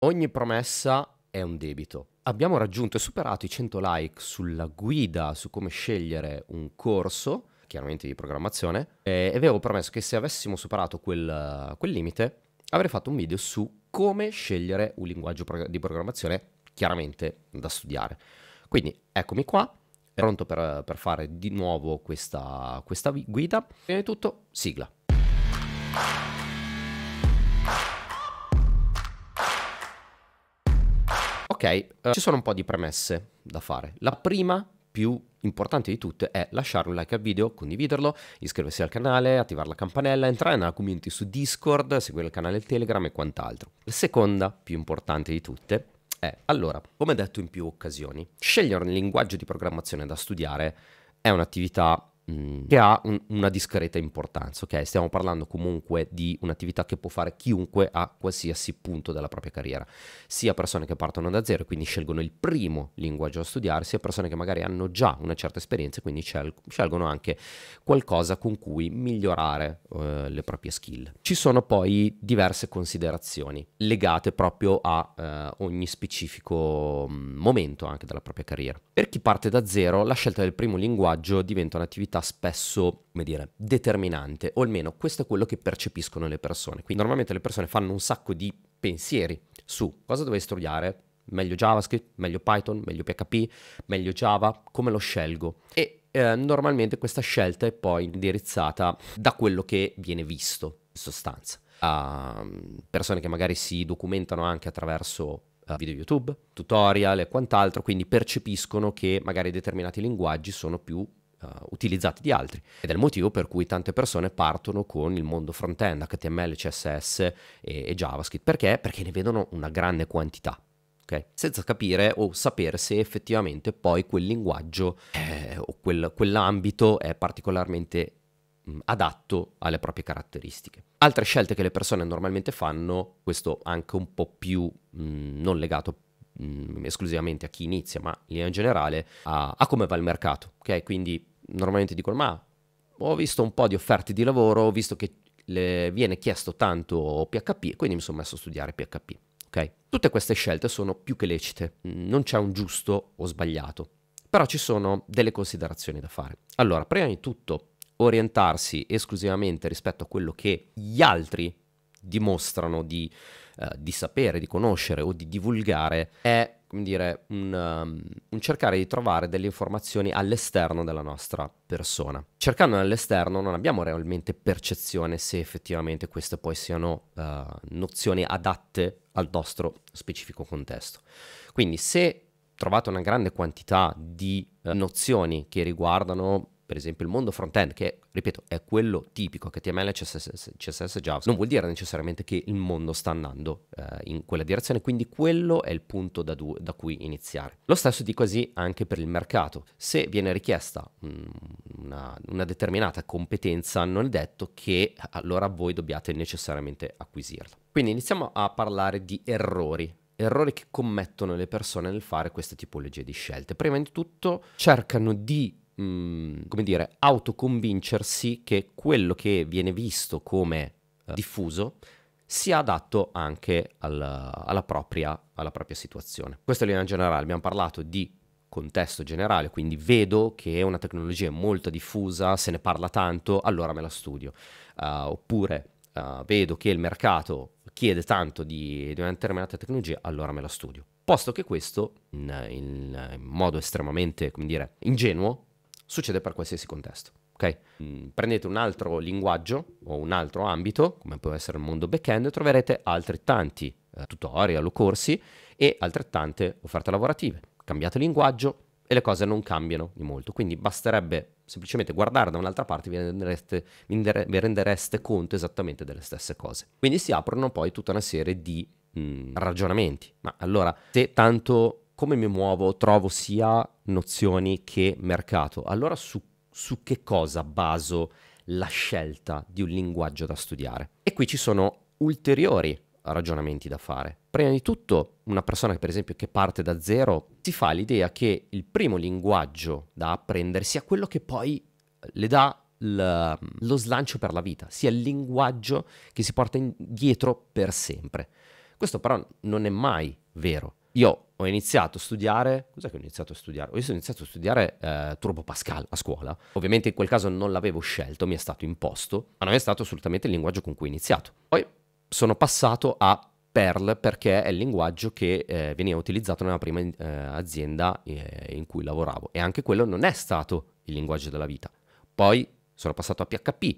Ogni promessa è un debito. Abbiamo raggiunto e superato i 100 like sulla guida su come scegliere un corso, chiaramente di programmazione, e avevo promesso che se avessimo superato quel, quel limite avrei fatto un video su come scegliere un linguaggio di programmazione chiaramente da studiare. Quindi eccomi qua, pronto per, per fare di nuovo questa, questa guida. Prima di tutto, sigla. Ok, eh, ci sono un po' di premesse da fare. La prima, più importante di tutte, è lasciare un like al video, condividerlo, iscriversi al canale, attivare la campanella, entrare nella community su Discord, seguire il canale Telegram e quant'altro. La seconda, più importante di tutte, è, allora, come detto in più occasioni, scegliere un linguaggio di programmazione da studiare è un'attività Mm. che ha un, una discreta importanza, ok? Stiamo parlando comunque di un'attività che può fare chiunque a qualsiasi punto della propria carriera, sia persone che partono da zero e quindi scelgono il primo linguaggio da studiare, sia persone che magari hanno già una certa esperienza e quindi scel- scelgono anche qualcosa con cui migliorare eh, le proprie skill. Ci sono poi diverse considerazioni legate proprio a eh, ogni specifico mm, momento anche della propria carriera. Per chi parte da zero, la scelta del primo linguaggio diventa un'attività realtà spesso, come dire, determinante, o almeno questo è quello che percepiscono le persone. Quindi normalmente le persone fanno un sacco di pensieri su cosa dovrei studiare, meglio JavaScript, meglio Python, meglio PHP, meglio Java, come lo scelgo. E eh, normalmente questa scelta è poi indirizzata da quello che viene visto, in sostanza, a mm, persone che magari si documentano anche attraverso eh, video YouTube, tutorial e quant'altro, quindi percepiscono che magari determinati linguaggi sono più uh, utilizzati di altri ed è il motivo per cui tante persone partono con il mondo front-end, HTML, CSS e, e JavaScript. Perché? Perché ne vedono una grande quantità. Okay? Senza capire o sapere se effettivamente poi quel linguaggio eh, o quel, quell'ambito è particolarmente mm, adatto alle proprie caratteristiche. Altre scelte che le persone normalmente fanno, questo anche un po' più mh, mm, non legato mh, mm, esclusivamente a chi inizia, ma in linea generale, a, a, come va il mercato. Ok, quindi normalmente dicono: Ma ho visto un po' di offerte di lavoro, ho visto che le viene chiesto tanto PHP, quindi mi sono messo a studiare PHP. Ok, tutte queste scelte sono più che lecite, mm, non c'è un giusto o sbagliato, però ci sono delle considerazioni da fare. Allora, prima di tutto, orientarsi esclusivamente rispetto a quello che gli altri dimostrano di eh, di sapere, di conoscere o di divulgare è come dire, un, um, un, cercare di trovare delle informazioni all'esterno della nostra persona. Cercando all'esterno non abbiamo realmente percezione se effettivamente queste poi siano uh, nozioni adatte al nostro specifico contesto. Quindi se trovate una grande quantità di uh, nozioni che riguardano per esempio il mondo front-end, che ripeto è quello tipico HTML, CSS, CSS Java, non vuol dire necessariamente che il mondo sta andando eh, in quella direzione, quindi quello è il punto da, du- da, cui iniziare. Lo stesso dico così anche per il mercato, se viene richiesta mm, una, una determinata competenza non è detto che allora voi dobbiate necessariamente acquisirla. Quindi iniziamo a parlare di errori errori che commettono le persone nel fare questa tipologia di scelte. Prima di tutto cercano di Mm, come dire, autoconvincersi che quello che viene visto come eh, diffuso sia adatto anche al, alla, propria, alla propria situazione. Questa è l'idea generale, abbiamo parlato di contesto generale, quindi vedo che una tecnologia è molto diffusa, se ne parla tanto, allora me la studio. Uh, oppure uh, vedo che il mercato chiede tanto di, di, una determinata tecnologia, allora me la studio. Posto che questo, in, in, in modo estremamente, come dire, ingenuo, Succede per qualsiasi contesto. Okay? Mm. Prendete un altro linguaggio o un altro ambito, come può essere il mondo backend, e troverete altrettanti eh, tutorial o corsi e altrettante offerte lavorative. Cambiate linguaggio e le cose non cambiano di molto, quindi basterebbe semplicemente guardare da un'altra parte vi rendereste, vi rendereste conto esattamente delle stesse cose. Quindi si aprono poi tutta una serie di mh, mm, ragionamenti. Ma allora, se tanto come mi muovo trovo sia nozioni che mercato. Allora su, su che cosa baso la scelta di un linguaggio da studiare? E qui ci sono ulteriori ragionamenti da fare. Prima di tutto, una persona che per esempio che parte da zero si fa l'idea che il primo linguaggio da apprendere sia quello che poi eh, le dà l- lo slancio per la vita, sia il linguaggio che si porta indietro per sempre. Questo però non è mai vero io ho iniziato a studiare, cos'è che ho iniziato a studiare? Io ho iniziato a studiare eh, Turbo Pascal a scuola, ovviamente in quel caso non l'avevo scelto, mi è stato imposto, ma non è stato assolutamente il linguaggio con cui ho iniziato. Poi sono passato a Perl perché è il linguaggio che eh, veniva utilizzato nella prima eh, azienda eh, in cui lavoravo e anche quello non è stato il linguaggio della vita. Poi sono passato a PHP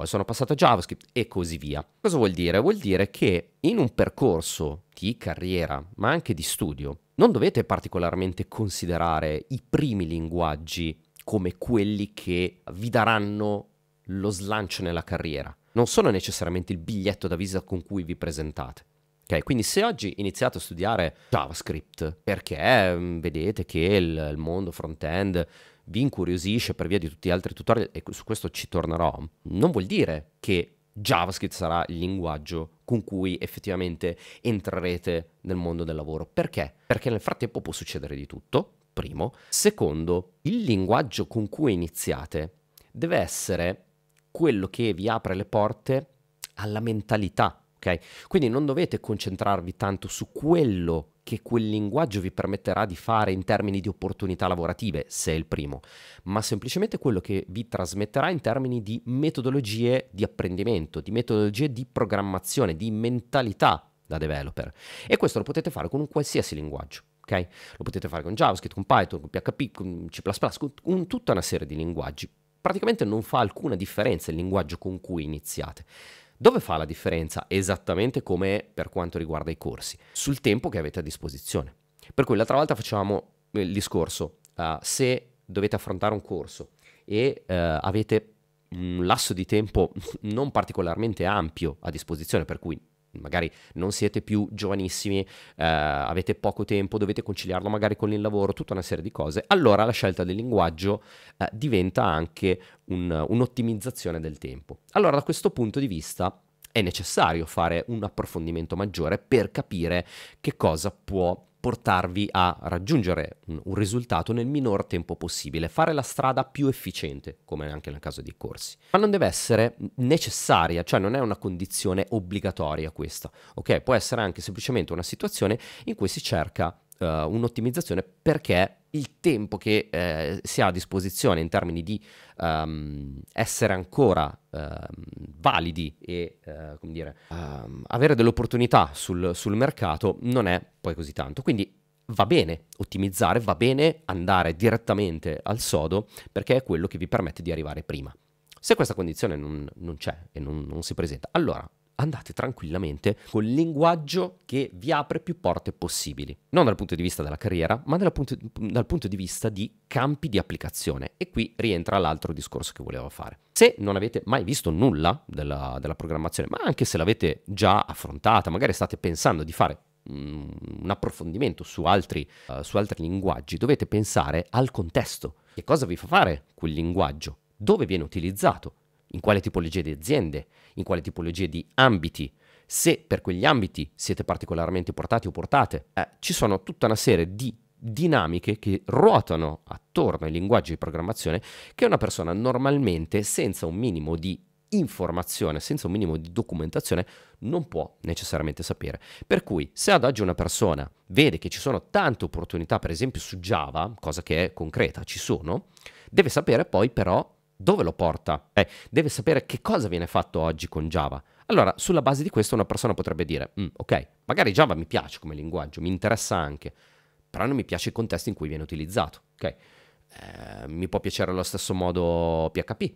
poi sono passato a JavaScript e così via. Cosa vuol dire? Vuol dire che in un percorso di carriera, ma anche di studio, non dovete particolarmente considerare i primi linguaggi come quelli che vi daranno lo slancio nella carriera. Non sono necessariamente il biglietto da visita con cui vi presentate. Okay, quindi se oggi iniziate a studiare JavaScript perché mm, vedete che il, il mondo front-end vi incuriosisce per via di tutti gli altri tutorial, e su questo ci tornerò, non vuol dire che JavaScript sarà il linguaggio con cui effettivamente entrerete nel mondo del lavoro. Perché? Perché nel frattempo può succedere di tutto, primo. Secondo, il linguaggio con cui iniziate deve essere quello che vi apre le porte alla mentalità, ok? Quindi non dovete concentrarvi tanto su quello che quel linguaggio vi permetterà di fare in termini di opportunità lavorative, se è il primo, ma semplicemente quello che vi trasmetterà in termini di metodologie di apprendimento, di metodologie di programmazione, di mentalità da developer. E questo lo potete fare con un qualsiasi linguaggio. Okay? Lo potete fare con JavaScript, con Python, con PHP, con C, con un, tutta una serie di linguaggi. Praticamente non fa alcuna differenza il linguaggio con cui iniziate. Dove fa la differenza? Esattamente come per quanto riguarda i corsi, sul tempo che avete a disposizione. Per cui l'altra volta facevamo eh, il discorso, uh, se dovete affrontare un corso e uh, avete un lasso di tempo non particolarmente ampio a disposizione, per cui magari non siete più giovanissimi, eh, avete poco tempo, dovete conciliarlo magari con il lavoro, tutta una serie di cose, allora la scelta del linguaggio eh, diventa anche un, un'ottimizzazione del tempo. Allora da questo punto di vista è necessario fare un approfondimento maggiore per capire che cosa può portarvi a raggiungere un risultato nel minor tempo possibile, fare la strada più efficiente, come anche nel caso dei corsi. Ma non deve essere necessaria, cioè non è una condizione obbligatoria questa, ok? Può essere anche semplicemente una situazione in cui si cerca uh, un'ottimizzazione perché il tempo che eh, si ha a disposizione in termini di um, essere ancora uh, validi e uh, come dire, um, avere delle opportunità sul, sul mercato non è poi così tanto. Quindi va bene ottimizzare, va bene andare direttamente al sodo perché è quello che vi permette di arrivare prima. Se questa condizione non, non c'è e non, non si presenta, allora andate tranquillamente col linguaggio che vi apre più porte possibili, non dal punto di vista della carriera, ma punto, dal punto di vista di campi di applicazione. E qui rientra l'altro discorso che volevo fare. Se non avete mai visto nulla della, della programmazione, ma anche se l'avete già affrontata, magari state pensando di fare mm, un approfondimento su altri, uh, su altri linguaggi, dovete pensare al contesto. Che cosa vi fa fare quel linguaggio? Dove viene utilizzato? in quale tipologia di aziende, in quale tipologia di ambiti. Se per quegli ambiti siete particolarmente portati o portate, eh, ci sono tutta una serie di dinamiche che ruotano attorno ai linguaggi di programmazione che una persona normalmente senza un minimo di informazione, senza un minimo di documentazione, non può necessariamente sapere. Per cui, se ad oggi una persona vede che ci sono tante opportunità, per esempio su Java, cosa che è concreta, ci sono, deve sapere poi però dove lo porta? Eh, deve sapere che cosa viene fatto oggi con Java. Allora, sulla base di questo una persona potrebbe dire, mm, ok, magari Java mi piace come linguaggio, mi interessa anche, però non mi piace il contesto in cui viene utilizzato, ok? Eh, mi può piacere allo stesso modo PHP,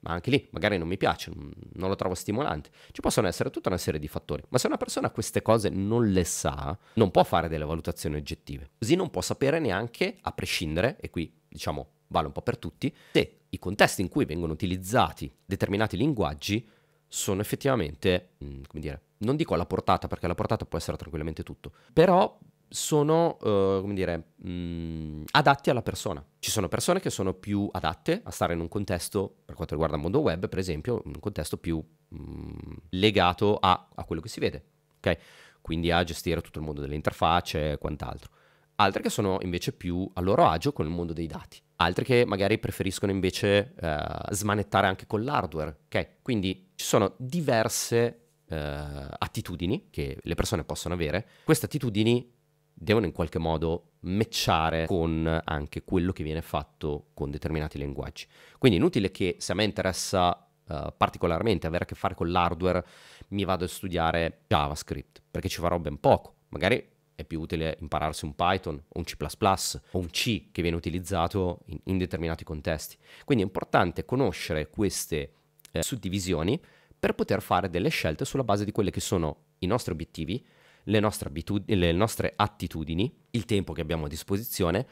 ma anche lì magari non mi piace, non lo trovo stimolante. Ci possono essere tutta una serie di fattori, ma se una persona queste cose non le sa, non può fare delle valutazioni oggettive. Così non può sapere neanche, a prescindere, e qui diciamo vale un po' per tutti, se i contesti in cui vengono utilizzati determinati linguaggi sono effettivamente, mm, come dire, non dico alla portata, perché alla portata può essere tranquillamente tutto, però sono, uh, come dire, mh, mm, adatti alla persona. Ci sono persone che sono più adatte a stare in un contesto, per quanto riguarda il mondo web, per esempio, in un contesto più mh, mm, legato a, a, quello che si vede, ok? Quindi a gestire tutto il mondo delle interfacce e quant'altro. Altre che sono invece più a loro agio con il mondo dei dati altri che magari preferiscono invece eh, smanettare anche con l'hardware. Ok, Quindi ci sono diverse eh, attitudini che le persone possono avere. Queste attitudini devono in qualche modo matchare con anche quello che viene fatto con determinati linguaggi. Quindi inutile che se a me interessa eh, particolarmente avere a che fare con l'hardware, mi vado a studiare JavaScript, perché ci farò ben poco. Magari è più utile impararsi un Python o un C ⁇ o un C che viene utilizzato in, in determinati contesti. Quindi è importante conoscere queste eh, suddivisioni per poter fare delle scelte sulla base di quelli che sono i nostri obiettivi, le nostre, le nostre attitudini, il tempo che abbiamo a disposizione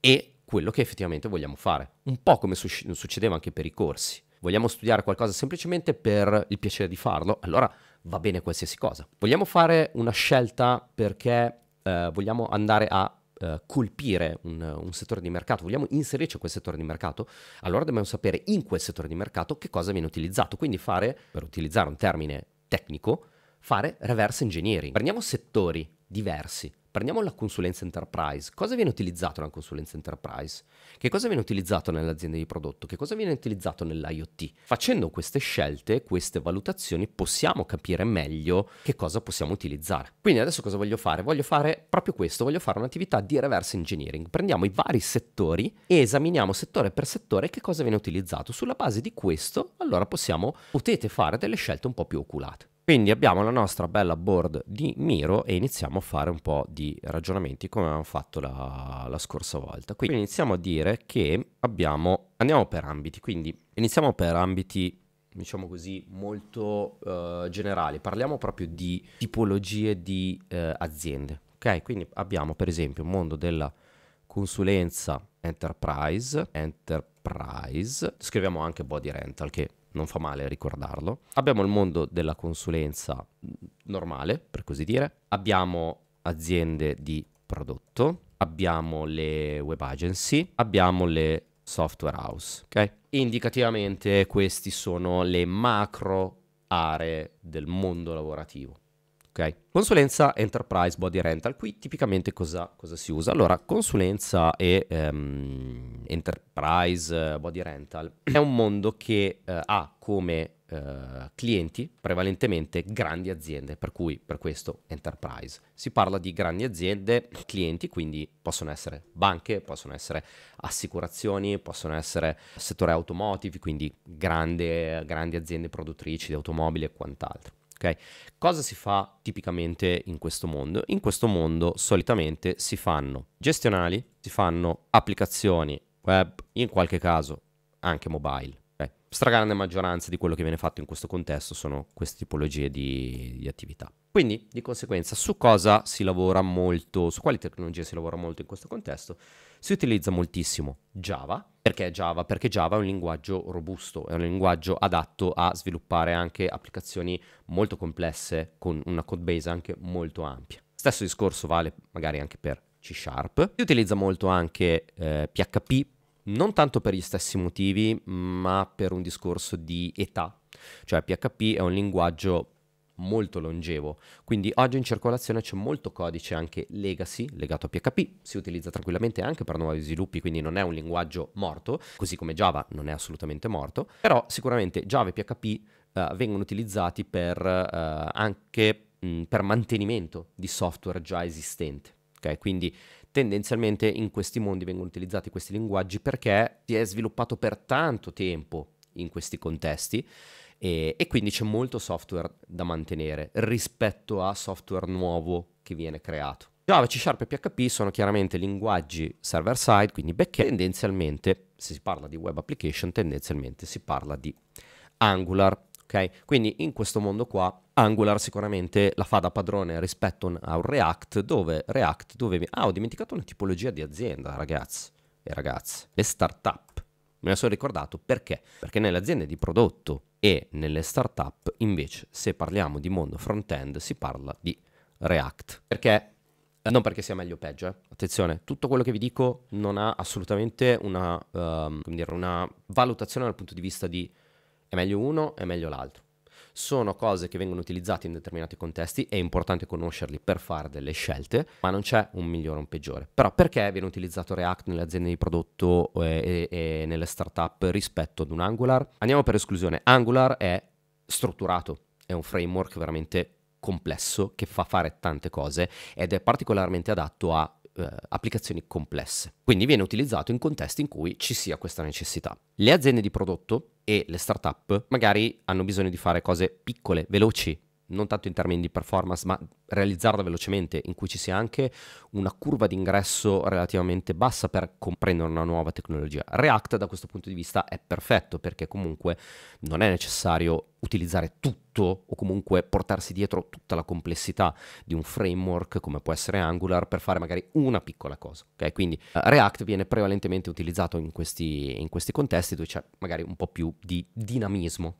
e quello che effettivamente vogliamo fare. Un po' come succedeva anche per i corsi. Vogliamo studiare qualcosa semplicemente per il piacere di farlo? Allora va bene qualsiasi cosa. Vogliamo fare una scelta perché eh, vogliamo andare a eh, colpire un, un, settore di mercato, vogliamo inserirci in quel settore di mercato, allora dobbiamo sapere in quel settore di mercato che cosa viene utilizzato. Quindi fare, per utilizzare un termine tecnico, fare reverse engineering. Prendiamo settori diversi, Prendiamo la consulenza enterprise. Cosa viene utilizzato nella consulenza enterprise? Che cosa viene utilizzato nell'azienda di prodotto? Che cosa viene utilizzato nell'IoT? Facendo queste scelte, queste valutazioni, possiamo capire meglio che cosa possiamo utilizzare. Quindi adesso cosa voglio fare? Voglio fare proprio questo, voglio fare un'attività di reverse engineering. Prendiamo i vari settori e esaminiamo settore per settore che cosa viene utilizzato. Sulla base di questo, allora possiamo, potete fare delle scelte un po' più oculate. Quindi abbiamo la nostra bella board di Miro e iniziamo a fare un po' di ragionamenti come abbiamo fatto la, la scorsa volta. Quindi iniziamo a dire che abbiamo, andiamo per ambiti, quindi iniziamo per ambiti diciamo così, molto uh, generali. Parliamo proprio di tipologie di uh, aziende. Ok, quindi abbiamo per esempio il mondo della consulenza enterprise, enterprise, scriviamo anche body rental che non fa male ricordarlo. Abbiamo il mondo della consulenza normale, per così dire, abbiamo aziende di prodotto, abbiamo le web agency, abbiamo le software house, ok? Indicativamente queste sono le macro aree del mondo lavorativo ok? Consulenza Enterprise Body Rental, qui tipicamente cosa, cosa si usa? Allora, consulenza e um, Enterprise Body Rental è un mondo che uh, ha come Uh, clienti prevalentemente grandi aziende, per cui per questo enterprise. Si parla di grandi aziende, clienti, quindi possono essere banche, possono essere assicurazioni, possono essere settore automotive, quindi grande, grandi aziende produttrici di automobili e quant'altro. Okay? Cosa si fa tipicamente in questo mondo? In questo mondo solitamente si fanno gestionali, si fanno applicazioni web, in qualche caso anche mobile. Okay? Stragrande maggioranza di quello che viene fatto in questo contesto sono queste tipologie di, di attività. Quindi, di conseguenza, su cosa si lavora molto, su quali tecnologie si lavora molto in questo contesto? Si utilizza moltissimo Java, perché Java? Perché Java è un linguaggio robusto, è un linguaggio adatto a sviluppare anche applicazioni molto complesse con una code base anche molto ampia. Stesso discorso vale magari anche per C Sharp. Si utilizza molto anche eh, PHP, non tanto per gli stessi motivi, ma per un discorso di età. Cioè PHP è un linguaggio molto longevo. Quindi oggi in circolazione c'è molto codice anche legacy legato a PHP, si utilizza tranquillamente anche per nuovi sviluppi, quindi non è un linguaggio morto, così come Java non è assolutamente morto, però sicuramente Java e PHP uh, eh, vengono utilizzati per, uh, anche mh, per mantenimento di software già esistente. Okay? Quindi tendenzialmente in questi mondi vengono utilizzati questi linguaggi perché si è sviluppato per tanto tempo in questi contesti e, e quindi c'è molto software da mantenere rispetto a software nuovo che viene creato. Java, C Sharp e PHP sono chiaramente linguaggi server-side, quindi backend, tendenzialmente, se si parla di web application, tendenzialmente si parla di Angular, Okay? Quindi in questo mondo qua Angular sicuramente la fa da padrone rispetto a un React dove React dovevi... Ah, ho dimenticato una tipologia di azienda, ragazzi e ragazze, le start-up. Me ne sono ricordato perché? Perché nelle aziende di prodotto e nelle startup invece se parliamo di mondo front-end si parla di React. Perché? Eh, non perché sia meglio o peggio, eh. attenzione, tutto quello che vi dico non ha assolutamente una, um, dire, una valutazione dal punto di vista di è meglio uno, è meglio l'altro sono cose che vengono utilizzate in determinati contesti, è importante conoscerli per fare delle scelte, ma non c'è un migliore o un peggiore. Però perché viene utilizzato React nelle aziende di prodotto e, eh, e, e nelle startup rispetto ad un Angular? Andiamo per esclusione, Angular è strutturato, è un framework veramente complesso che fa fare tante cose ed è particolarmente adatto a eh, applicazioni complesse. Quindi viene utilizzato in contesti in cui ci sia questa necessità. Le aziende di prodotto e le startup magari hanno bisogno di fare cose piccole, veloci, non tanto in termini di performance, ma realizzarla velocemente, in cui ci sia anche una curva di ingresso relativamente bassa per comprendere una nuova tecnologia. React da questo punto di vista è perfetto perché comunque non è necessario utilizzare tutto o comunque portarsi dietro tutta la complessità di un framework come può essere Angular per fare magari una piccola cosa. Okay? Quindi uh, React viene prevalentemente utilizzato in questi, in questi contesti dove c'è magari un po' più di dinamismo.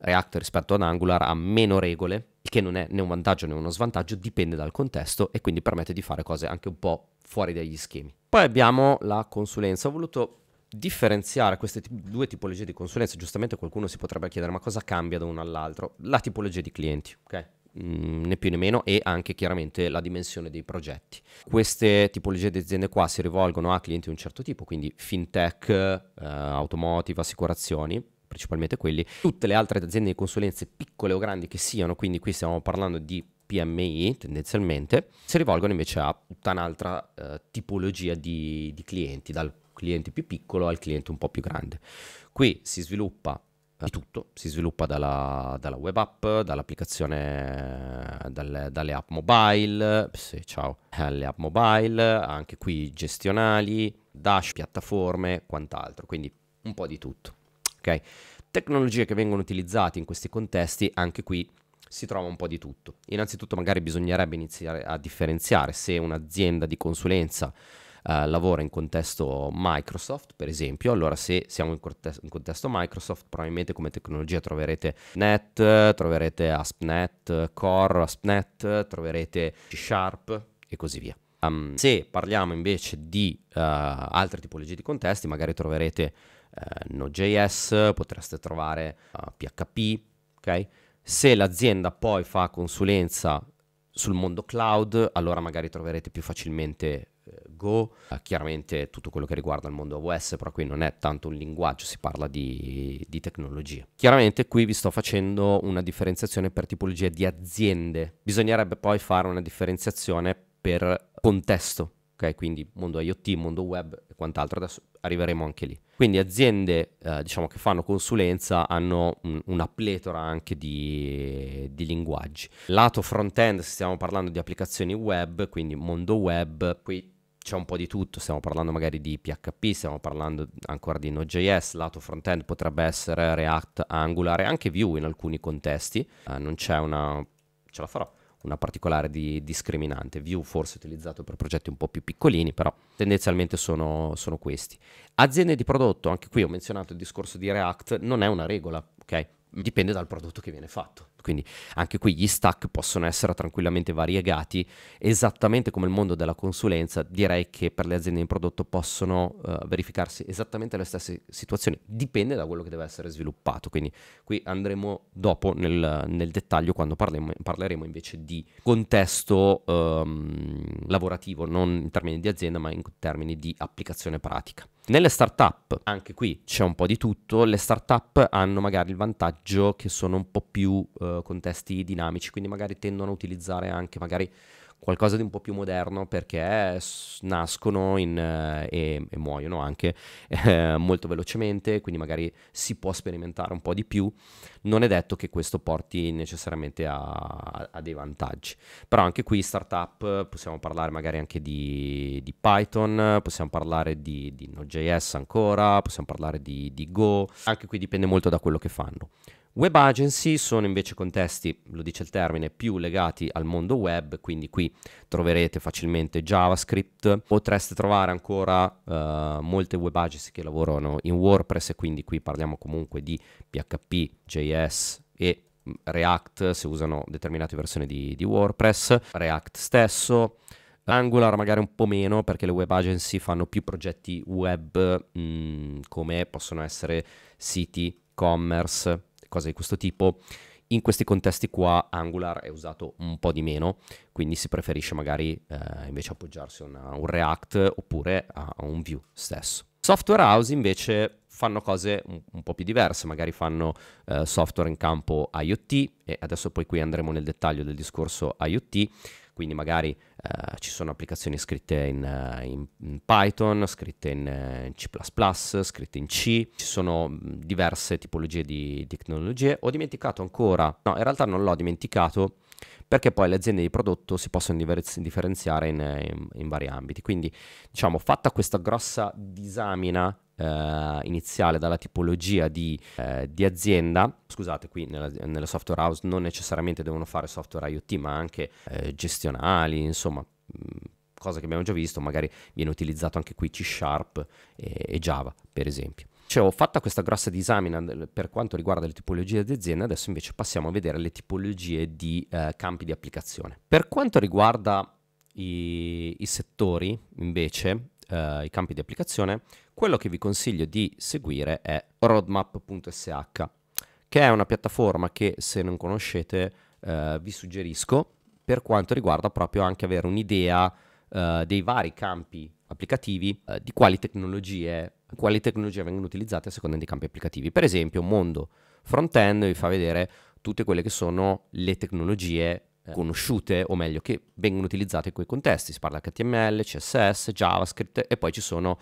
React rispetto ad Angular ha meno regole, il che non è né un vantaggio né uno svantaggio, dipende dal contesto e quindi permette di fare cose anche un po' fuori dagli schemi. Poi abbiamo la consulenza, ho voluto differenziare queste t- due tipologie di consulenza, giustamente qualcuno si potrebbe chiedere ma cosa cambia da uno all'altro? La tipologia di clienti, ok? Mm, né più né meno e anche chiaramente la dimensione dei progetti. Queste tipologie di aziende qua si rivolgono a clienti di un certo tipo, quindi fintech, eh, automotive, assicurazioni, principalmente quelli, tutte le altre aziende di consulenze piccole o grandi che siano, quindi qui stiamo parlando di PMI tendenzialmente, si rivolgono invece a tutta un'altra eh, tipologia di, di, clienti, dal cliente più piccolo al cliente un po' più grande. Qui si sviluppa eh, di tutto, si sviluppa dalla, dalla web app, dall'applicazione, dalle, dalle, app mobile, sì, ciao, alle app mobile, anche qui gestionali, dash, piattaforme, quant'altro, quindi un po' di tutto. Okay? Tecnologie che vengono utilizzate in questi contesti, anche qui si trova un po' di tutto. Innanzitutto magari bisognerebbe iniziare a differenziare se un'azienda di consulenza eh, lavora in contesto Microsoft, per esempio, allora se siamo in, contesto, in contesto Microsoft probabilmente come tecnologia troverete .NET, troverete ASP.NET Core, ASP.NET, troverete C Sharp e così via. Um, se parliamo invece di uh, altre tipologie di contesti, magari troverete eh, Node.js, potreste trovare uh, eh, PHP, ok? Se l'azienda poi fa consulenza sul mondo cloud, allora magari troverete più facilmente eh, Go, eh, chiaramente tutto quello che riguarda il mondo OS, però qui non è tanto un linguaggio, si parla di, di tecnologia. Chiaramente qui vi sto facendo una differenziazione per tipologia di aziende, bisognerebbe poi fare una differenziazione per contesto, ok? Quindi mondo IoT, mondo web e quant'altro, adesso arriveremo anche lì. Quindi aziende eh, diciamo che fanno consulenza hanno un, una pletora anche di, di, linguaggi. Lato front-end stiamo parlando di applicazioni web, quindi mondo web, qui c'è un po' di tutto, stiamo parlando magari di PHP, stiamo parlando ancora di Node.js, lato front-end potrebbe essere React, Angular e anche Vue in alcuni contesti, eh, non c'è una... ce la farò una particolare di discriminante. Vue forse utilizzato per progetti un po' più piccolini, però tendenzialmente sono, sono questi. Aziende di prodotto, anche qui ho menzionato il discorso di React, non è una regola, ok? Dipende dal prodotto che viene fatto quindi anche qui gli stack possono essere tranquillamente variegati, esattamente come il mondo della consulenza, direi che per le aziende in prodotto possono uh, verificarsi esattamente le stesse situazioni, dipende da quello che deve essere sviluppato, quindi qui andremo dopo nel, nel dettaglio quando parliamo, parleremo invece di contesto um, lavorativo, non in termini di azienda ma in termini di applicazione pratica. Nelle startup, anche qui c'è un po' di tutto, le startup hanno magari il vantaggio che sono un po' più uh, contesti dinamici, quindi magari tendono a utilizzare anche magari qualcosa di un po' più moderno perché nascono in, eh, e, e, muoiono anche eh, molto velocemente, quindi magari si può sperimentare un po' di più. Non è detto che questo porti necessariamente a, a, a dei vantaggi, però anche qui startup possiamo parlare magari anche di, di Python, possiamo parlare di, di Node.js ancora, possiamo parlare di, di Go, anche qui dipende molto da quello che fanno. Web agency sono invece contesti, lo dice il termine, più legati al mondo web, quindi qui troverete facilmente JavaScript, potreste trovare ancora uh, molte web agency che lavorano in WordPress, e quindi qui parliamo comunque di PHP, JS e React, se usano determinate versioni di, di WordPress, React stesso, Angular magari un po' meno perché le web agency fanno più progetti web mh, mm, come possono essere siti, commerce cose di questo tipo, in questi contesti qua Angular è usato un po' di meno, quindi si preferisce magari eh, invece appoggiarsi a un React oppure a un Vue stesso. Software house invece fanno cose un, un po' più diverse, magari fanno eh, software in campo IoT e adesso poi qui andremo nel dettaglio del discorso IoT quindi magari eh, ci sono applicazioni scritte in, eh, in, in Python, scritte in, eh, in, C++, scritte in C, ci sono mm, diverse tipologie di, di tecnologie. Ho dimenticato ancora, no in realtà non l'ho dimenticato, perché poi le aziende di prodotto si possono differenziare in, in, in vari ambiti. Quindi, diciamo, fatta questa grossa disamina eh, iniziale dalla tipologia di, eh, di azienda, scusate, qui nella, nella, software house non necessariamente devono fare software IoT, ma anche eh, gestionali, insomma cosa che abbiamo già visto, magari viene utilizzato anche qui C Sharp e, e Java, per esempio. Cioè, ho fatto questa grossa disamina per quanto riguarda le tipologie di aziende, adesso invece passiamo a vedere le tipologie di eh, campi di applicazione. Per quanto riguarda i, i settori, invece, eh, i campi di applicazione, quello che vi consiglio di seguire è roadmap.sh, che è una piattaforma che, se non conoscete, eh, vi suggerisco per quanto riguarda proprio anche avere un'idea eh, dei vari campi applicativi, eh, di quali tecnologie quali tecnologie vengono utilizzate a seconda dei campi applicativi. Per esempio, mondo front-end vi fa vedere tutte quelle che sono le tecnologie eh, conosciute, o meglio, che vengono utilizzate in quei contesti. Si parla di HTML, CSS, JavaScript e poi ci sono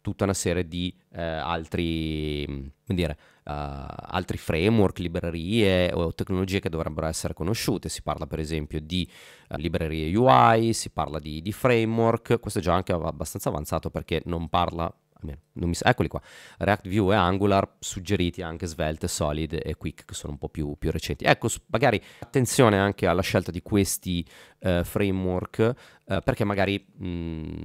tutta una serie di eh, altri, dire, uh, altri framework, librerie o tecnologie che dovrebbero essere conosciute. Si parla per esempio di uh, librerie UI, si parla di, di framework, questo è già anche abbastanza avanzato perché non parla almeno non mi sa, eccoli qua, React View e Angular suggeriti anche Svelte, Solid e Quick che sono un po' più, più recenti. Ecco, magari attenzione anche alla scelta di questi eh, framework eh, perché magari mh, mm,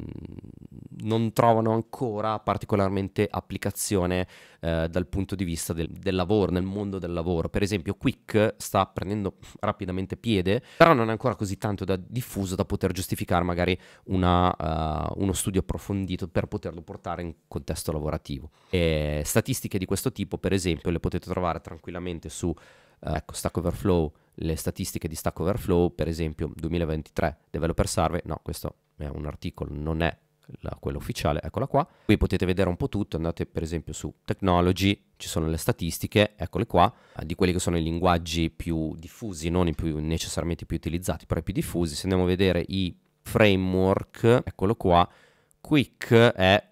non trovano ancora particolarmente applicazione eh, dal punto di vista del, del, lavoro, nel mondo del lavoro. Per esempio Quick sta prendendo rapidamente piede, però non è ancora così tanto da, diffuso da poter giustificare magari una, uh, uno studio approfondito per poterlo portare in contesto lavorativo. E statistiche di questo tipo, per esempio, le potete trovare tranquillamente su uh, ecco, Stack Overflow, le statistiche di Stack Overflow, per esempio 2023 Developer Survey, no, questo è un articolo, non è la, quello ufficiale, eccola qua. Qui potete vedere un po' tutto, andate per esempio su Technology, ci sono le statistiche, eccole qua, eh, di quelli che sono i linguaggi più diffusi, non più, necessariamente più utilizzati, però i più diffusi. Se andiamo a vedere i framework, eccolo qua, Quick è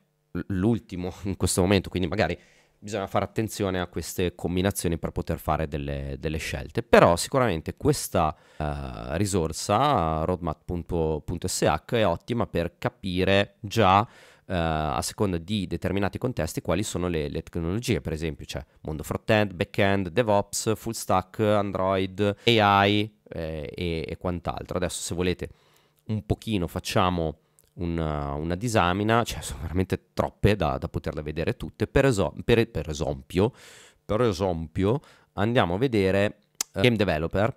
l'ultimo in questo momento, quindi magari bisogna fare attenzione a queste combinazioni per poter fare delle, delle scelte. Però sicuramente questa uh, risorsa, roadmap.sh, è ottima per capire già Uh, a seconda di determinati contesti quali sono le, le tecnologie, per esempio c'è mondo front-end, back-end, DevOps, full stack, Android, AI eh, e, e, quant'altro. Adesso se volete un pochino facciamo una, una disamina, cioè sono veramente troppe da, da poterle vedere tutte. Per, eso- per, per, esempio, per esempio, andiamo a vedere uh, Game Developer,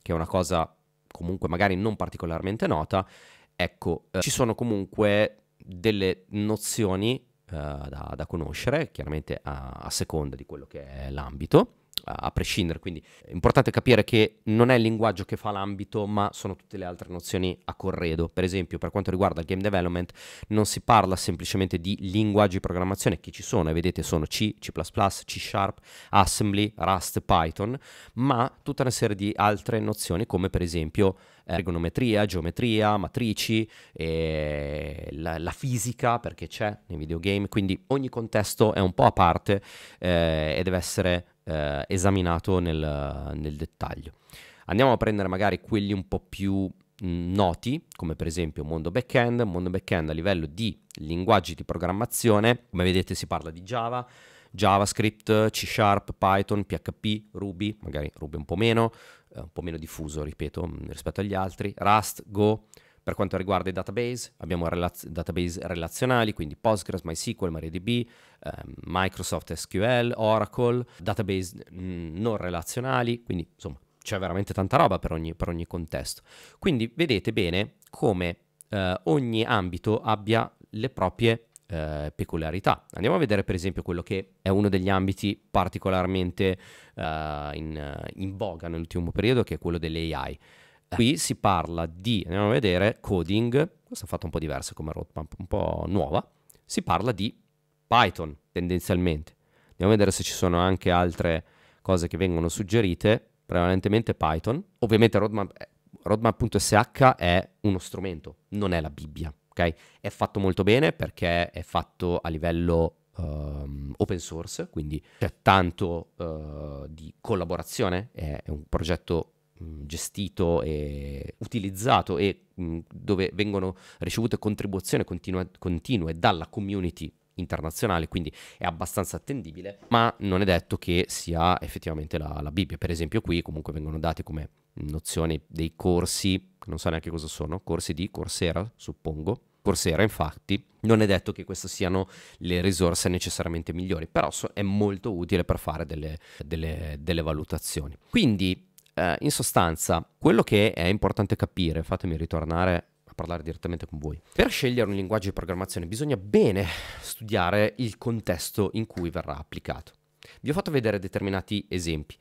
che è una cosa comunque magari non particolarmente nota. Ecco, uh, ci sono comunque delle nozioni eh, da, da, conoscere, chiaramente a, a, seconda di quello che è l'ambito a prescindere, quindi è importante capire che non è il linguaggio che fa l'ambito, ma sono tutte le altre nozioni a corredo. Per esempio, per quanto riguarda il game development, non si parla semplicemente di linguaggi di programmazione che ci sono, e vedete sono C, C++, C Sharp, Assembly, Rust, Python, ma tutta una serie di altre nozioni come per esempio ergonometria, eh, geometria, matrici, eh, la, la, fisica perché c'è nei videogame, quindi ogni contesto è un po' a parte eh, e deve essere eh, esaminato nel, nel, dettaglio. Andiamo a prendere magari quelli un po' più mm, noti, come per esempio mondo backend, mondo backend a livello di linguaggi di programmazione, come vedete si parla di Java, JavaScript, C Sharp, Python, PHP, Ruby, magari Ruby un po' meno, eh, un po' meno diffuso, ripeto, mm, rispetto agli altri, Rust, Go, per quanto riguarda i database, abbiamo relaz- database relazionali, quindi Postgres, MySQL, MariaDB, eh, Microsoft SQL, Oracle, database mh, mm, non relazionali, quindi insomma c'è veramente tanta roba per ogni, per ogni contesto. Quindi vedete bene come eh, ogni ambito abbia le proprie eh, peculiarità. Andiamo a vedere per esempio quello che è uno degli ambiti particolarmente eh, in, in, voga nell'ultimo periodo, che è quello delle AI. Qui si parla di, andiamo a vedere, coding, questa è fatto un po' diversa come roadmap, un po' nuova, si parla di Python tendenzialmente. Andiamo a vedere se ci sono anche altre cose che vengono suggerite, prevalentemente Python. Ovviamente roadmap, eh, roadmap.sh è uno strumento, non è la Bibbia, ok? È fatto molto bene perché è fatto a livello ehm, open source, quindi c'è tanto uh, di collaborazione, è, è un progetto Mm, gestito e utilizzato e mh, mm, dove vengono ricevute contribuzioni continue, continue, dalla community internazionale, quindi è abbastanza attendibile, ma non è detto che sia effettivamente la, la Bibbia. Per esempio qui comunque vengono date come nozioni dei corsi, non so neanche cosa sono, corsi di Coursera, suppongo, Coursera infatti non è detto che queste siano le risorse necessariamente migliori, però so, è molto utile per fare delle, delle, delle valutazioni. Quindi eh, in sostanza, quello che è importante capire, fatemi ritornare a parlare direttamente con voi, per scegliere un linguaggio di programmazione bisogna bene studiare il contesto in cui verrà applicato. Vi ho fatto vedere determinati esempi.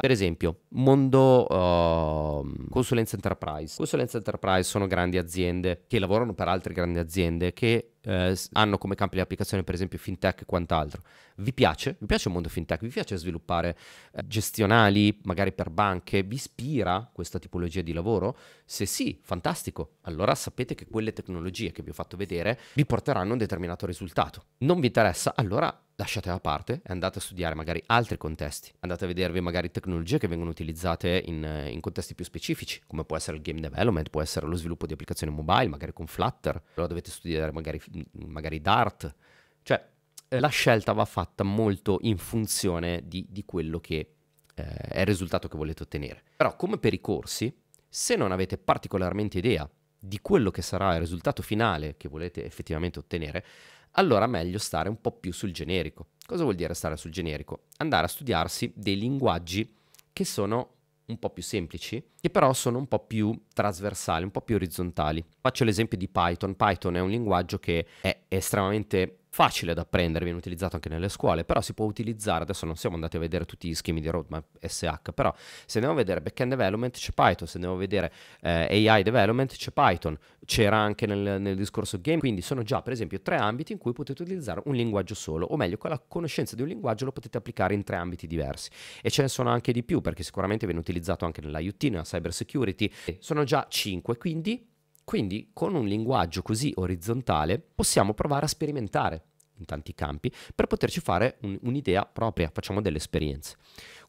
Per esempio, mondo uh, consulenza enterprise. Consulenza enterprise sono grandi aziende che lavorano per altre grandi aziende che eh, hanno come campi di applicazione per esempio fintech e quant'altro. Vi piace? Vi piace il mondo fintech? Vi piace sviluppare eh, gestionali magari per banche? Vi ispira questa tipologia di lavoro? Se sì, fantastico. Allora sapete che quelle tecnologie che vi ho fatto vedere vi porteranno un determinato risultato. Non vi interessa? Allora lasciate da parte e andate a studiare magari altri contesti, andate a vedervi magari tecnologie che vengono utilizzate in, eh, in, contesti più specifici, come può essere il game development, può essere lo sviluppo di applicazioni mobile, magari con Flutter, allora dovete studiare magari magari Dart. Cioè, eh. la scelta va fatta molto in funzione di, di quello che eh, è il risultato che volete ottenere. Però, come per i corsi, se non avete particolarmente idea di quello che sarà il risultato finale che volete effettivamente ottenere, allora meglio stare un po' più sul generico. Cosa vuol dire stare sul generico? Andare a studiarsi dei linguaggi che sono un po' più semplici, che però sono un po' più trasversali, un po' più orizzontali. Faccio l'esempio di Python. Python è un linguaggio che è estremamente facile da apprendere, viene utilizzato anche nelle scuole, però si può utilizzare, adesso non siamo andati a vedere tutti gli schemi di roadmap SH, però se andiamo a vedere backend development c'è Python, se andiamo a vedere eh, AI development c'è Python, c'era anche nel, nel, discorso game, quindi sono già per esempio tre ambiti in cui potete utilizzare un linguaggio solo, o meglio con la conoscenza di un linguaggio lo potete applicare in tre ambiti diversi e ce ne sono anche di più perché sicuramente viene utilizzato anche nell'IoT, nella cyber security, sono già cinque, quindi quindi con un linguaggio così orizzontale possiamo provare a sperimentare in tanti campi per poterci fare un, un'idea propria, facciamo delle esperienze.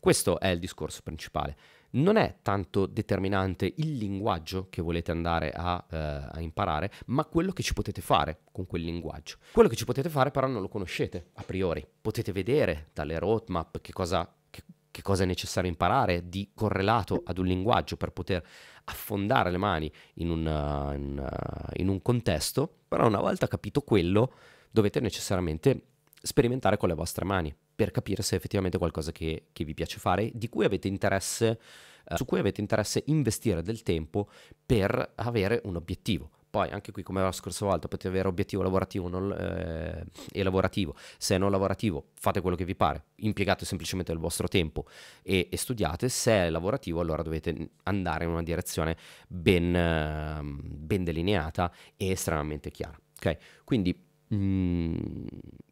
Questo è il discorso principale. Non è tanto determinante il linguaggio che volete andare a, eh, a, imparare, ma quello che ci potete fare con quel linguaggio. Quello che ci potete fare però non lo conoscete a priori. Potete vedere dalle roadmap che cosa, che, che cosa è necessario imparare di correlato ad un linguaggio per poter affondare le mani in un, eh, in, eh, in un contesto, però una volta capito quello dovete necessariamente sperimentare con le vostre mani per capire se è effettivamente qualcosa che, che vi piace fare, di cui avete interesse, eh, su cui avete interesse investire del tempo per avere un obiettivo. Poi anche qui, come la scorsa volta, potete avere obiettivo lavorativo non, eh, e lavorativo. Se non lavorativo, fate quello che vi pare, impiegate semplicemente il vostro tempo e, e studiate. Se è lavorativo, allora dovete andare in una direzione ben, ehm, ben delineata e estremamente chiara. Okay? Quindi Mm,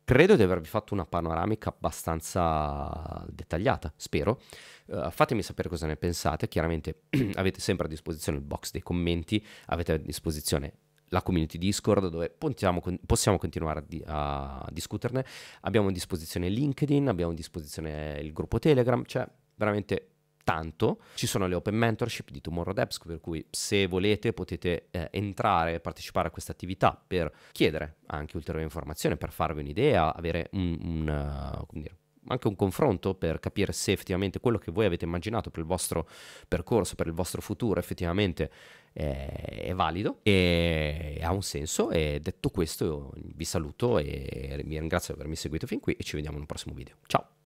credo di avervi fatto una panoramica abbastanza dettagliata, spero. Uh, fatemi sapere cosa ne pensate, chiaramente avete sempre a disposizione il box dei commenti, avete a disposizione la community Discord dove pontiamo, possiamo continuare a, di, a, discuterne, abbiamo a disposizione LinkedIn, abbiamo a disposizione il gruppo Telegram, cioè veramente tanto. Ci sono le open mentorship di Tomorrow Depsk, per cui se volete potete eh, entrare e partecipare a questa attività per chiedere anche ulteriori informazioni, per farvi un'idea, avere un, un uh, dire, anche un confronto per capire se effettivamente quello che voi avete immaginato per il vostro percorso, per il vostro futuro, effettivamente eh, è, valido e ha un senso. E detto questo, vi saluto e vi ringrazio di avermi seguito fin qui e ci vediamo in un prossimo video. Ciao!